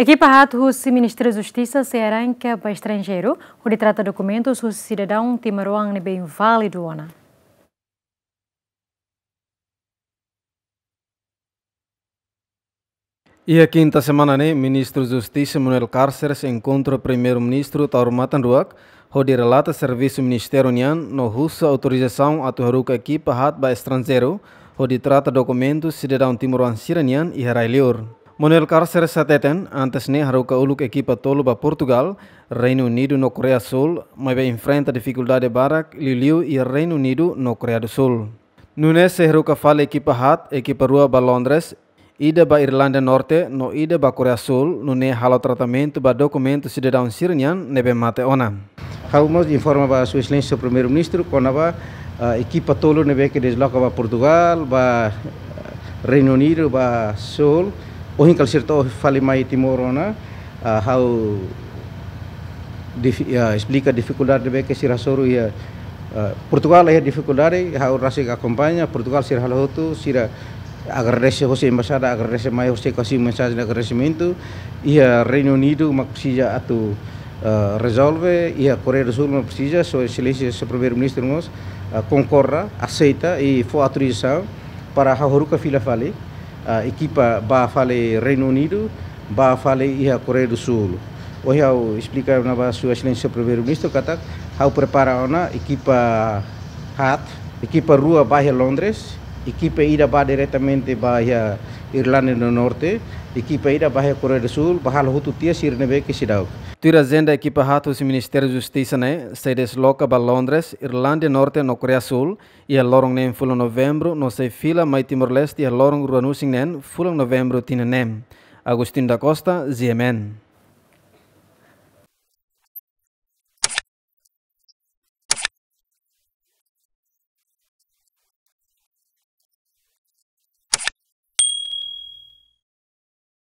Equipa Husi Ministério da Justiça arranca para estrangeiro, onde trata documentos do cidadão Timaruan bem válido ana. E a quinta semana, né, ministro da Justiça Manuel Cárceres, se encontra o primeiro-ministro Taurumatan Ruak, onde relata serviço Ministério União no russo autorização a Tuharuka equipa hat para estrangeiro, onde trata documentos cidadão Timaruan Siranian e Herailior. Manuel Carcer sateten antes ne haruka uluk Ekipa Tolu ba Portugal, Reino Unido no Korea Sul, mai be enfrenta dificuldade barak li Liliu i Reino Unido no Korea do Sul. Nunes se haruka fale ekipa hat, ekipa rua ba Londres, ida ba Irlanda Norte no ida ba Korea Sul, nune halo tratamento ba documento cidadão sirnian nebe mate ona. Haumos informa ba Sua Excelência o Primeiro-Ministro, conava a equipa eh, tolo nebe ke desloka ba Portugal, ba eh, Reino Unido, ba Sul, O culture to fale mai timoro na uh, ah, how dif, uh, ah, explica dificuldade be que se rasoru ia ah, Portugal ia dificuldade how rasi acompanha Portugal se halotu sira agradece você embaixada agradece mais você com assim mensagem de agradecimento e Reino Unido uma precisa atu uh, resolve e a Coreia do Sul uma precisa sua excelência seu primeiro-ministro uh, concorra aceita e for autorização para a Horuka Filafali a equipa ba fale Reino Unido, ba fale iha Coreia do Sul. Hoje eu explicar na sua excelência primeiro-ministro kata hau prepara ona equipa hat, equipa rua baia Londres, equipa ida ba diretamente baia Irlanda do Norte, equipa ida baia Coreia do Sul, bahal hutu tia sirnebe que se Tira agenda equipa ratos Ministério de Justiça né, se desloca para Londres, Irlanda Norte no Coreia Sul e a lorong nem fulo novembro no se fila mai Timor-Leste e a lorong ruanusing nem fulo novembro tine nem. Agustin da Costa, ZMN.